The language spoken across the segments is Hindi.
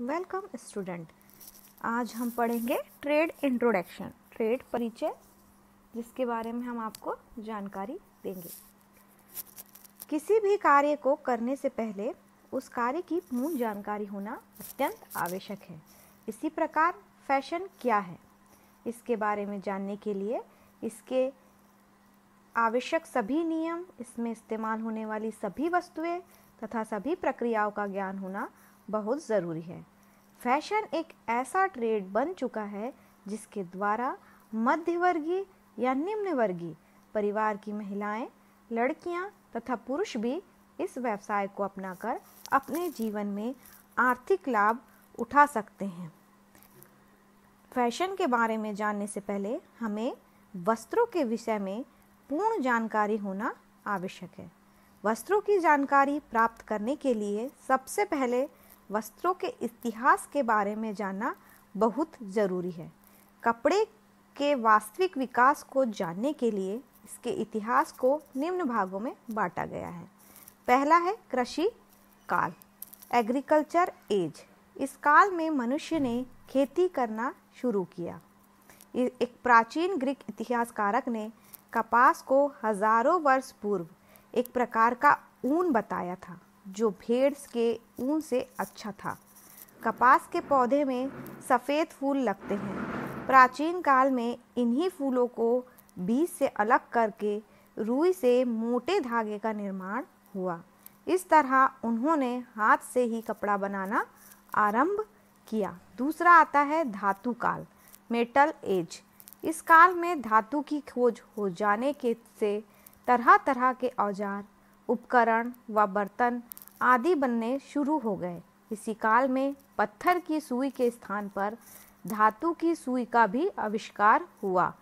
वेलकम स्टूडेंट आज हम पढ़ेंगे ट्रेड इंट्रोडक्शन ट्रेड परिचय जिसके बारे में हम आपको जानकारी देंगे किसी भी कार्य को करने से पहले उस कार्य की पूर्ण जानकारी होना अत्यंत आवश्यक है इसी प्रकार फैशन क्या है इसके बारे में जानने के लिए इसके आवश्यक सभी नियम इसमें इस्तेमाल होने वाली सभी वस्तुएं तथा सभी प्रक्रियाओं का ज्ञान होना बहुत ज़रूरी है फैशन एक ऐसा ट्रेड बन चुका है जिसके द्वारा मध्यवर्गीय या निम्नवर्गीय परिवार की महिलाएं, लड़कियां तथा पुरुष भी इस व्यवसाय को अपनाकर अपने जीवन में आर्थिक लाभ उठा सकते हैं फैशन के बारे में जानने से पहले हमें वस्त्रों के विषय में पूर्ण जानकारी होना आवश्यक है वस्त्रों की जानकारी प्राप्त करने के लिए सबसे पहले वस्त्रों के इतिहास के बारे में जानना बहुत ज़रूरी है कपड़े के वास्तविक विकास को जानने के लिए इसके इतिहास को निम्न भागों में बांटा गया है पहला है कृषि काल एग्रीकल्चर एज इस काल में मनुष्य ने खेती करना शुरू किया एक प्राचीन ग्रीक इतिहासकारक ने कपास को हजारों वर्ष पूर्व एक प्रकार का ऊन बताया था जो भेड़ के ऊन से अच्छा था कपास के पौधे में सफ़ेद फूल लगते हैं प्राचीन काल में इन्हीं फूलों को बीज से अलग करके रुई से मोटे धागे का निर्माण हुआ इस तरह उन्होंने हाथ से ही कपड़ा बनाना आरंभ किया दूसरा आता है धातु काल मेटल एज इस काल में धातु की खोज हो जाने के से तरह तरह के औजार उपकरण व बर्तन आदि बनने शुरू हो गए इसी काल में पत्थर की सुई के स्थान पर धातु की सुई का भी आविष्कार हुआ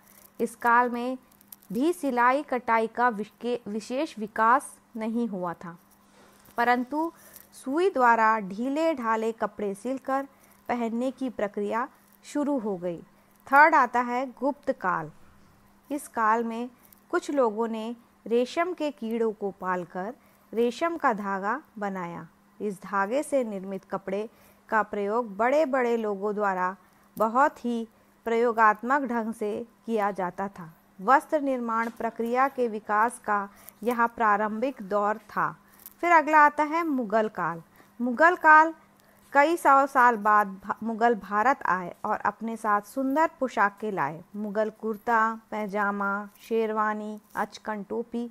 इस काल में भी सिलाई कटाई का विशेष विकास नहीं हुआ था परंतु सुई द्वारा ढीले ढाले कपड़े सिलकर पहनने की प्रक्रिया शुरू हो गई थर्ड आता है गुप्त काल इस काल में कुछ लोगों ने रेशम के कीड़ों को पालकर रेशम का धागा बनाया इस धागे से निर्मित कपड़े का प्रयोग बड़े बड़े लोगों द्वारा बहुत ही प्रयोगात्मक ढंग से किया जाता था वस्त्र निर्माण प्रक्रिया के विकास का यह प्रारंभिक दौर था फिर अगला आता है मुगल काल मुगल काल कई सौ साल बाद भा, मुगल भारत आए और अपने साथ सुंदर पोशाकें लाए मुगल कुर्ता पैजामा शेरवानी अचकन टोपी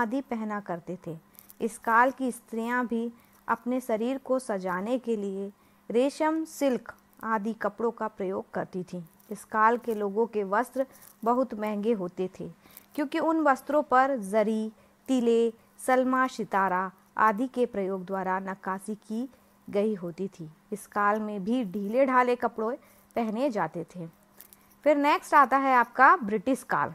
आदि पहना करते थे इस काल की स्त्रियां भी अपने शरीर को सजाने के लिए रेशम सिल्क आदि कपड़ों का प्रयोग करती थीं इस काल के लोगों के वस्त्र बहुत महंगे होते थे क्योंकि उन वस्त्रों पर जरी तिले सलमा सितारा आदि के प्रयोग द्वारा नक्काशी की गई होती थी इस काल में भी ढीले ढाले कपड़े पहने जाते थे फिर नेक्स्ट आता है आपका ब्रिटिश काल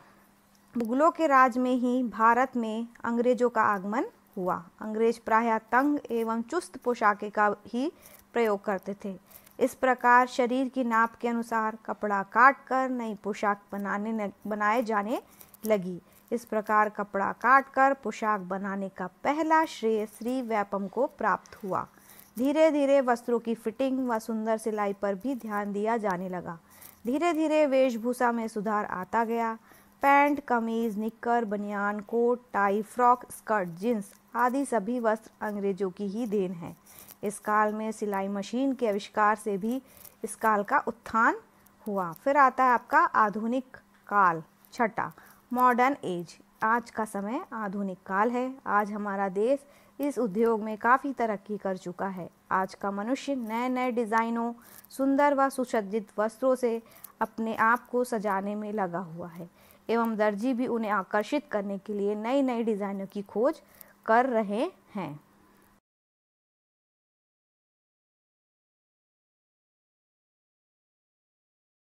मुगलों के राज में ही भारत में अंग्रेजों का आगमन हुआ अंग्रेज प्राय तंग एवं चुस्त पोशाके का ही प्रयोग करते थे इस प्रकार शरीर की नाप के अनुसार कपड़ा काट कर नई पोशाक बनाने बनाए जाने लगी इस प्रकार कपड़ा काट कर पोशाक बनाने का पहला श्रेय श्री वैपम को प्राप्त हुआ धीरे धीरे वस्त्रों की फिटिंग व सुंदर सिलाई पर भी ध्यान दिया जाने लगा धीरे धीरे वेशभूषा में सुधार आता गया पैंट कमीज निक्कर बनियान coat tie frock skirt jeans आदि सभी वस्त्र अंग्रेजों की ही देन है इस काल में सिलाई मशीन के आविष्कार से भी इस काल का उत्थान हुआ फिर आता है आपका आधुनिक काल छठा मॉडर्न एज आज का समय आधुनिक काल है आज हमारा देश इस उद्योग में काफ़ी तरक्की कर चुका है आज का मनुष्य नए नए डिज़ाइनों सुंदर व सुसज्जित वस्त्रों से अपने आप को सजाने में लगा हुआ है एवं दर्जी भी उन्हें आकर्षित करने के लिए नई नई डिज़ाइनों की खोज कर रहे हैं